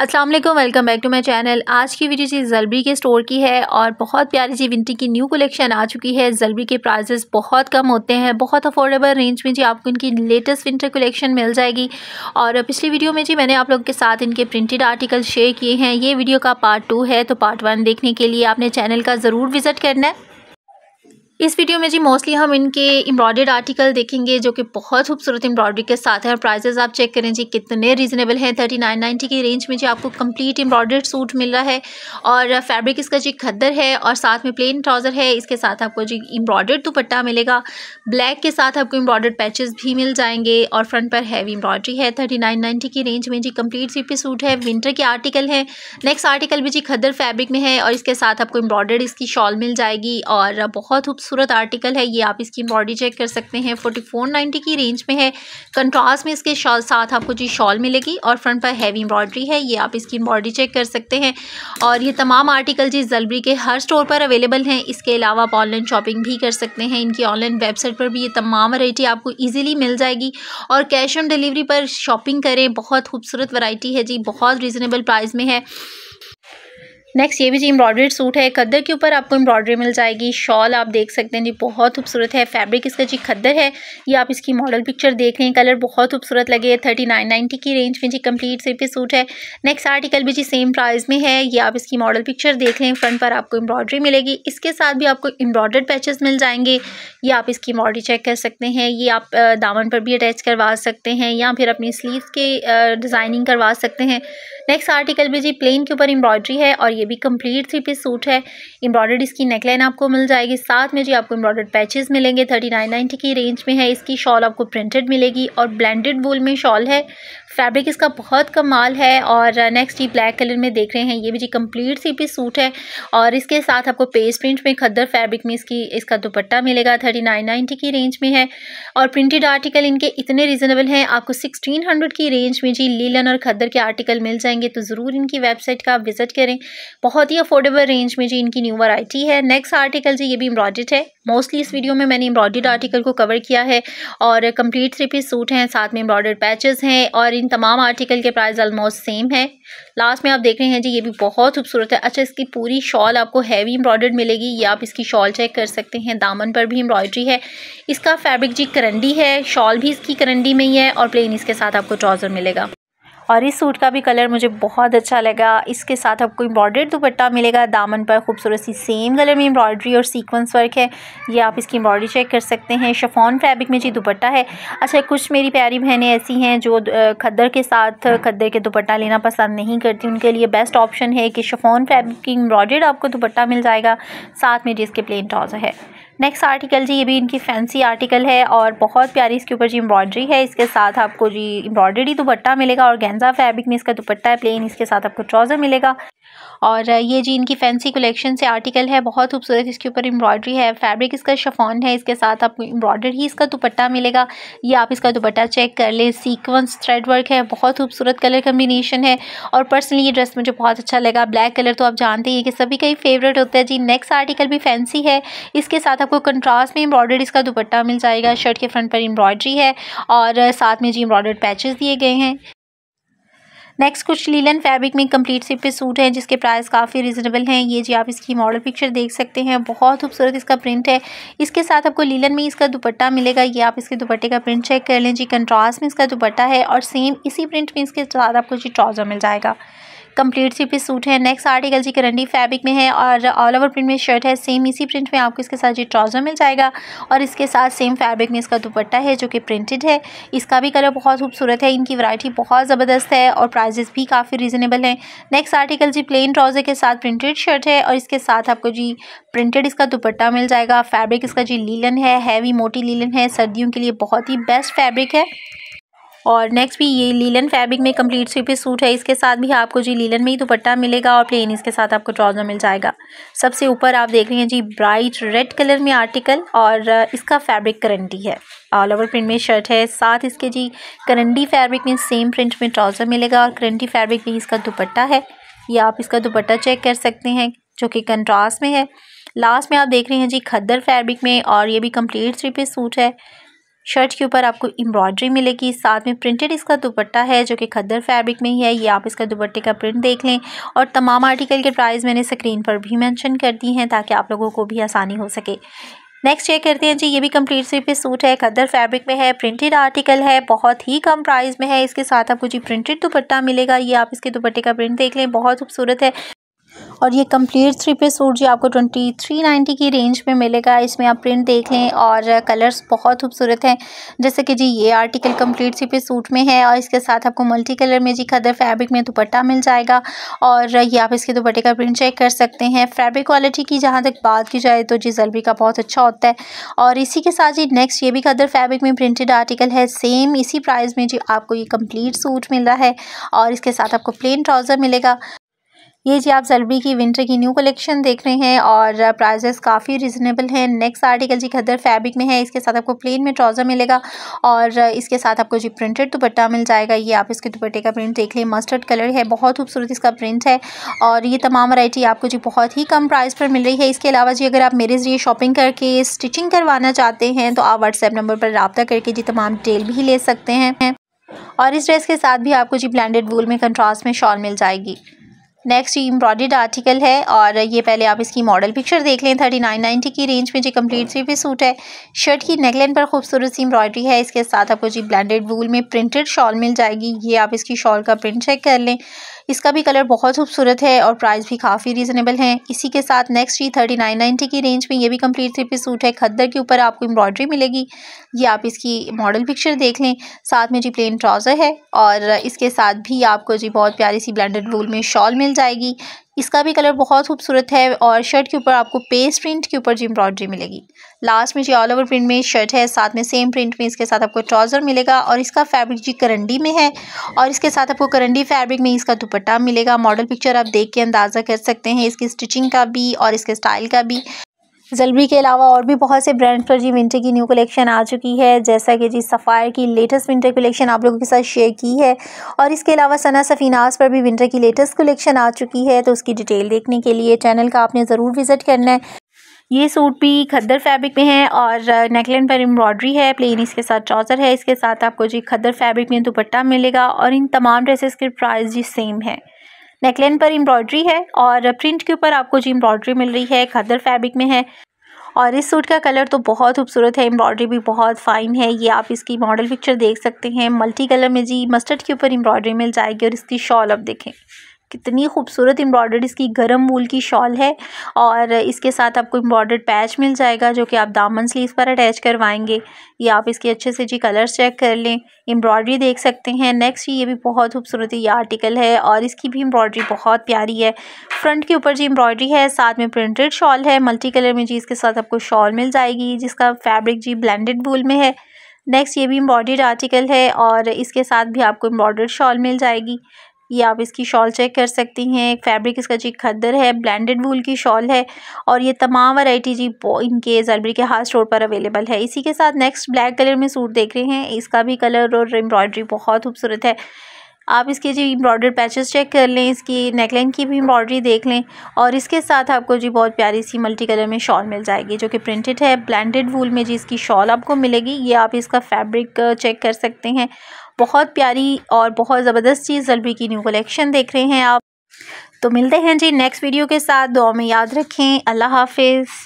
अस्सलाम वालेकुम welcome back to my channel आज की वीडियो जी जलबरी के स्टोर की है और बहुत प्यारी जी विंटी की न्यू कलेक्शन आ चुकी है जलबरी के प्राइजेस बहुत कम होते हैं बहुत अफोर्डेबल रेंज में जी आपको इनकी लेटेस्ट विंटर कलेक्शन मिल जाएगी और पिछली वीडियो में जी मैंने आप लोगों के साथ इनके प्रिंटेड आर्टिकल शेयर किए हैं ये वीडियो का पार्ट टू है तो पार्ट वन देखने के लिए आपने चैनल का ज़रूर विज़िट करना है इस वीडियो में जी मोस्टली हम इनके एम्ब्रॉयडेड आर्टिकल देखेंगे जो कि बहुत खूबसूरत एम्ब्रॉयडरी के साथ हैं और प्राइजेज आप चेक करें जी कितने रीजनेबल हैं थर्टी नाइन नाइनटी की रेंज में जी आपको कंप्लीट एम्ब्रॉयडर्ड सूट मिल रहा है और फैब्रिक इसका जी खद्दर है और साथ में प्लेन ट्राउज़र है इसके साथ आपको जी एम्ब्रॉयडर्ड दुपट्टा मिलेगा ब्लैक के साथ आपको एम्ब्रॉयडर्ड पैचेज़ भी मिल जाएंगे और फ्रंट पर हैवी एम्ब्रॉयडरी है थर्टी नाइन नाइनटी की रेंज में जी कम्प्लीट सी सूट है विंटर के आर्टिकल है नेक्स्ट आर्टिकल भी जी खद्दर फैब्रिक में है और इसके साथ आपको एम्ब्रॉयडर्ड इसकी शॉल मिल जाएगी और बहुत खूबसूरत खूबसूरत आर्टिकल है ये आप इसकी बॉडी चेक कर सकते हैं फोर्टी फोर नाइन्टी की रेंज में है कंट्रास्ट में इसके शॉल साथ आपको जी शॉल मिलेगी और फ्रंट पर हैवी एम्ब्रॉयडरी है ये आप इसकी बॉडी चेक कर सकते हैं और ये तमाम आर्टिकल जी जलबरी के हर स्टोर पर अवेलेबल हैं इसके अलावा आप ऑनलाइन शॉपिंग भी कर सकते हैं इनकी ऑनलाइन वेबसाइट पर भी ये तमाम वराइटी आपको ईजिली मिल जाएगी और कैश ऑन डिलीवरी पर शॉपिंग करें बहुत खूबसूरत वरायटी है जी बहुत रिजनेबल प्राइस में है नेक्स्ट ये भी जी एम्ब्रॉयड्रेड सूट है खद्दर के ऊपर आपको एम्ब्रॉयड्री मिल जाएगी शॉल आप देख सकते हैं जी बहुत खूबसूरत है फैब्रिक इसका जी खद्दर है ये आप इसकी मॉडल पिक्चर देख रहे हैं कलर बहुत खूबसूरत लगे थर्टी नाइन नाइन्टी की रेंज में जी कंप्लीट सिर्फ सूट है नेक्स्ट आर्टिकल भी जी सेम प्राइस में है ये आप इसकी मॉडल पिक्चर देख रहे हैं फ्रंट पर आपको एम्ब्रॉयड्री मिलेगी इसके साथ भी आपको एम्ब्रॉयड्रेड पैचेस मिल जाएंगे ये आप इसकी मॉडल चेक कर सकते हैं ये आप दामन पर भी अटैच करवा सकते हैं या फिर अपनी स्लीव के डिज़ाइनिंग करवा सकते हैं नेक्स्ट आर्टिकल भी जी प्लेन के ऊपर एम्ब्रॉयडरी है और ये भी कंप्लीट थ्री पीस सूट है एम्ब्रॉयडर्ड इसकी नेकलाइन आपको मिल जाएगी साथ में जी आपको एम्ब्रॉयडर्ड पैचेस मिलेंगे थर्टी नाइन नाइन्टी की रेंज में है इसकी शॉल आपको प्रिंटेड मिलेगी और ब्लेंडेड वूल में शॉल है फैब्रिक इसका बहुत कमाल है और नेक्स्ट ये ब्लैक कलर में देख रहे हैं ये भी जी कंप्लीट सी पीस सूट है और इसके साथ आपको पेज प्रिंट में खद्दर फैब्रिक में इसकी इसका दुपट्टा मिलेगा थर्टी नाइन नाइन्टी की रेंज में है और प्रिंटेड आर्टिकल इनके इतने रीज़नेबल हैं आपको सिक्सटीन हंड्रेड की रेंज में जी लीलन और खद्दर के आर्टिकल मिल जाएंगे जाएंगे तो ज़रूर इनकी वेबसाइट का आप विज़िट करें बहुत ही अफोर्डेबल रेंज में जी इनकी न्यू वराइटी है नेक्स्ट आर्टिकल जी ये भी एम्ब्रॉयड है मोस्टली इस वीडियो में मैंने एम्ब्रॉयड आर्टिकल को कवर किया है और कंप्लीट थ्री पीस सूट हैं साथ में एम्ब्रॉयड पैचेज हैं और इन तमाम आर्टिकल के प्राइस ऑलमोस्ट सेम है लास्ट में आप देख रहे हैं जी ये भी बहुत खूबसूरत है अच्छा इसकी पूरी शॉल आपको हैवी एम्ब्रॉयड मिलेगी ये आप इसकी शॉल चेक कर सकते हैं दामन पर भी एम्ब्रॉयड्री है इसका फैब्रिक जी करंडी है शॉल भी इसकी करंडी में ही है और प्लेन इसके साथ आपको ट्राउज़र मिलेगा और इस सूट का भी कलर मुझे बहुत अच्छा लगा इसके साथ आपको एम्ब्रॉयडर्ड दुपट्टा मिलेगा दामन पर खूबसूरत सी सेम कलर में एम्ब्रॉयडरी और सीक्वेंस वर्क है ये आप इसकी एम्ब्रॉयडरी चेक कर सकते हैं शफॉन फैब्रिक में जी दुपट्टा है अच्छा कुछ मेरी प्यारी बहनें ऐसी हैं जो खद्दर के साथ खद्दर के दुपट्टा लेना पसंद नहीं करती उनके लिए बेस्ट ऑप्शन है कि शफॉन फैब्रिक की एम्ब्रॉयडर्ड आपको दुपट्टा मिल जाएगा साथ में जी इसके प्लेन ट्राउज़र है नेक्स्ट आर्टिकल जी ये भी इनकी फैंसी आर्टिकल है और बहुत प्यारी इसके ऊपर जी एम्ब्रॉयडरी है इसके साथ आपको जी एम्ब्रॉयडरी दुपट्टा मिलेगा और गेंजा फैब्रिक में इसका दुपट्टा है प्लेन इसके साथ आपको ट्राउज़र मिलेगा और ये जी इनकी फैंसी कलेक्शन से आर्टिकल है बहुत खूबसूरत इसके ऊपर एम्ब्रॉयडरी है फैब्रिक इसका शफॉन है इसके साथ आपको एम्ब्रॉयडर ही इसका दुपट्टा मिलेगा ये आप इसका दुपट्टा चेक कर लें सीक्वेंस थ्रेड वर्क है बहुत खूबसूरत कलर कम्बिनेशन है और पर्सनली ये ड्रेस मुझे बहुत अच्छा लगा ब्लैक कलर तो आप जानते ही कि सभी का ही फेवरेट होता है जी नेक्स्ट आर्टिकल भी फैंसी है इसके साथ आपको कंट्रास्ट में एम्ब्रॉयडर इसका दुपट्टा मिल जाएगा शर्ट के फ्रंट पर एम्ब्रॉयडरी है और साथ में जी एम्ब्रॉयडर पैचेज़ दिए गए हैं नेक्स्ट कुछ लीलन फैब्रिक में कंप्लीट सिप पे सूट है जिसके प्राइस काफ़ी रिजनेबल हैं ये जी आप इसकी मॉडल पिक्चर देख सकते हैं बहुत खूबसूरत इसका प्रिंट है इसके साथ आपको लीलन में इसका दुपट्टा मिलेगा ये आप इसके दुपट्टे का प्रिंट चेक कर लें जी कंट्रास्ट में इसका दुपट्टा है और सेम इसी प्रिंट में इसके साथ आपको जी ट्राउज़र मिल जाएगा कंप्लीट सी पीस सूट है नेक्स्ट आर्टिकल जी करंडी फैब्रिक में है और ऑल ओवर प्रिंट में शर्ट है सेम इसी प्रिंट में आपको इसके साथ जी ट्राउज़र मिल जाएगा और इसके साथ सेम फैब्रिक में इसका दुपट्टा है जो कि प्रिंटेड है इसका भी कलर बहुत खूबसूरत है इनकी वराइटी बहुत ज़बरदस्त है और प्राइजेस भी काफ़ी रिजनेबल हैं नेक्स्ट आर्टिकल जी प्लेन ट्राउज़र के साथ प्रिंटेड शर्ट है और इसके साथ आपको जी प्रिंटेड इसका दुपट्टा मिल जाएगा फैब्रिक इसका जी लीलन है हैवी मोटी लीलन है सर्दियों के लिए बहुत ही बेस्ट फैब्रिक है और नेक्स्ट भी ये लीलन फैब्रिक में कंप्लीट थ्री सूट है इसके साथ भी आपको जी लीलन में ही दुपट्टा मिलेगा और प्लेन इसके साथ आपको ट्राउज़र मिल जाएगा सबसे ऊपर आप देख रहे हैं जी ब्राइट रेड कलर में आर्टिकल और इसका फैब्रिक करंटी है ऑल ओवर प्रिंट में शर्ट है साथ इसके जी करंडी फैब्रिक में सेम प्रिंट में ट्राउज़र मिलेगा और करंटी फैब्रिक में इसका दुपट्टा है ये आप इसका दुपट्टा चेक कर सकते हैं जो कि कंट्रास्ट में है लास्ट में आप देख रहे हैं जी खद्दर फैब्रिक में और ये भी कंप्लीट थ्री पीस सूट है शर्ट के ऊपर आपको एम्ब्रॉयडरी मिलेगी साथ में प्रिंटेड इसका दुपट्टा है जो कि खद्दर फैब्रिक में ही है ये आप इसका दुपट्टे का प्रिंट देख लें और तमाम आर्टिकल के प्राइस मैंने स्क्रीन पर भी मेंशन कर दी हैं ताकि आप लोगों को भी आसानी हो सके नेक्स्ट चेक करते हैं जी ये भी कंप्लीट पे सूट है खदर फैब्रिक में है प्रिंटेड आर्टिकल है बहुत ही कम प्राइस में है इसके साथ आपको जी प्रिंटेड दुपट्टा मिलेगा ये आप इसके दुपट्टे का प्रिंट देख लें बहुत खूबसूरत है और ये कंप्लीट थ्री पीस सूट जो आपको ट्वेंटी थ्री नाइन्टी की रेंज में मिलेगा इसमें आप प्रिंट देख लें और कलर्स बहुत खूबसूरत हैं जैसे कि जी ये article complete three piece suit में है और इसके साथ आपको मल्टी कलर में जी खदर फैब्रिक में दुपट्टा मिल जाएगा और ये आप इसके दुपट्टे का प्रिंट चेक कर सकते हैं फैब्रिक क्वालिटी की जहाँ तक बात की जाए तो जी जलबी का बहुत अच्छा होता है और इसी के साथ जी नेक्स्ट ये भी खदर फैब्रिक में प्रिंटेड आर्टिकल है सेम इसी प्राइस में जी आपको ये कम्प्लीट सूट मिल रहा है और इसके साथ आपको प्लेन ट्राउज़र मिलेगा ये जी आप जलबी की विंटर की न्यू कलेक्शन देख रहे हैं और प्राइजेस काफ़ी रिजनेबल हैं नेक्स्ट आर्टिकल जी खदर फैब्रिक में है इसके साथ आपको प्लेन में ट्राउज़र मिलेगा और इसके साथ आपको जी प्रिंटेड दुपट्टा मिल जाएगा ये आप इसके दुपट्टे का प्रिंट देख लें मस्टर्ड कलर है बहुत खूबसूरत इसका प्रिंट है और ये तमाम वराइटी आपको जी बहुत ही कम प्राइस पर मिल रही है इसके अलावा जी अगर आप मेरे ज़रिए शॉपिंग करके स्टिचिंग करवाना चाहते हैं तो आप व्हाट्सएप नंबर पर रबा करके जी तमाम डिटेल भी ले सकते हैं और इस ड्रेस के साथ भी आपको जी ब्लैंडेड वूल में कंट्रास्ट में शॉल मिल जाएगी नेक्स्ट ये एम्ब्रॉयड आर्टिकल है और ये पहले आप इसकी मॉडल पिक्चर देख लें थर्टी नाइन नाइन्टी की रेंज में जी कंप्लीट थ्री पीस सूट है शर्ट की नेकलाइन पर खूबसूरत सी एम्ब्रॉयडरी है इसके साथ आपको जी ब्लेंडेड वूल में प्रिंटेड शॉल मिल जाएगी ये आप इसकी शॉल का प्रिंट चेक कर लें इसका भी कलर बहुत खूबसूरत है और प्राइस भी काफ़ी रीजनेबल है इसी के साथ नेक्स्ट ही थर्टी नाइन नाइन्टी की रेंज में ये भी कंप्लीट थ्री पीस सूट है खद्दर के ऊपर आपको एम्ब्रॉयडरी मिलेगी ये आप इसकी मॉडल पिक्चर देख लें साथ में जी प्लेन ट्राउज़र है और इसके साथ भी आपको जी बहुत प्यारी सी ब्लेंडेड वूल में शॉल मिल जाएगी इसका भी कलर बहुत खूबसूरत है और शर्ट के ऊपर आपको पेस्ट प्रिंट के ऊपर जी एम्ब्रॉयडरी मिलेगी लास्ट में जी ऑल ओवर प्रिंट में शर्ट है साथ में सेम प्रिंट में इसके साथ आपको ट्राउज़र मिलेगा और इसका फैब्रिक जी करंडी में है और इसके साथ आपको करंडी फैब्रिक में इसका दुपट्टा मिलेगा मॉडल पिक्चर आप देख के अंदाज़ा कर सकते हैं इसकी स्टिचिंग का भी और इसके स्टाइल का भी जलबी के अलावा और भी बहुत से ब्रांड्स पर जी विंटर की न्यू कलेक्शन आ चुकी है जैसा कि जी सफ़ायर की लेटेस्ट विंटर कलेक्शन आप लोगों के साथ शेयर की है और इसके अलावा सना सफ़ीनास पर भी विंटर की लेटेस्ट कलेक्शन आ चुकी है तो उसकी डिटेल देखने के लिए चैनल का आपने ज़रूर विज़िट करना है ये सूट भी खद्दर फैब्रिक में है और नेकलैंड पर एम्ब्रॉयडरी है प्लेन इसके साथ ट्राउज़र है इसके साथ आपको जी खद्दर फैब्रिक में दुपट्टा मिलेगा और इन तमाम ड्रेसेस के प्राइस जी सेम है नेकलैन पर एम्ब्रॉयड्री है और प्रिंट के ऊपर आपको जो एम्ब्रॉयड्री मिल रही है खदर फैब्रिक में है और इस सूट का कलर तो बहुत खूबसूरत है एम्ब्रॉयड्री भी बहुत फाइन है ये आप इसकी मॉडल पिक्चर देख सकते हैं मल्टी कलर में जी मस्टर्ड के ऊपर एम्ब्रॉयड्री मिल जाएगी और इसकी शॉल आप देखें कितनी खूबसूरत एम्ब्रॉयडर्ड इसकी गर्म वूल की शॉल है और इसके साथ आपको एम्ब्रॉयडर्ड पैच मिल जाएगा जो कि आप दामन स्लीव पर अटैच करवाएंगे ये आप इसके अच्छे से जी कलर्स चेक कर लें एम्ब्रॉयडरी देख सकते हैं नेक्स्ट ये भी बहुत खूबसूरत ये आर्टिकल है और इसकी भी एम्ब्रॉयडरी बहुत प्यारी है फ्रंट के ऊपर जी एम्ब्रॉयडरी है साथ में प्रिंटेड शॉल है मल्टी कलर में जी इसके साथ आपको शॉल मिल जाएगी जिसका फैब्रिक जी ब्लेंडेड वूल में है नेक्स्ट ये भी एम्ब्रॉयडर्ड आर्टिकल है और इसके साथ भी आपको एम्ब्रॉयडर्ड शॉल मिल जाएगी ये आप इसकी शॉल चेक कर सकती हैं फैब्रिक इसका जी खद्दर है ब्लेंडेड वूल की शॉल है और ये तमाम वैरायटी जी इनके जरबरी के हाथ स्टोर पर अवेलेबल है इसी के साथ नेक्स्ट ब्लैक कलर में सूट देख रहे हैं इसका भी कलर और एम्ब्रॉयडरी बहुत खूबसूरत है आप इसके जो एम्ब्रॉयडर पैचेस चेक कर लें इसकी नेकलाइन की भी एम्ब्रॉयडरी देख लें और इसके साथ आपको जी बहुत प्यारी सी मल्टी कलर में शॉल मिल जाएगी जो कि प्रिंटेड है ब्लैंडेड वूल में जी इसकी शॉल आपको मिलेगी ये आप इसका फैब्रिक चेक कर सकते हैं बहुत प्यारी और बहुत ज़बरदस्त चीज़ जलबी की न्यू कलेक्शन देख रहे हैं आप तो मिलते हैं जी नेक्स्ट वीडियो के साथ दुआ में याद रखें अल्लाह हाफिज़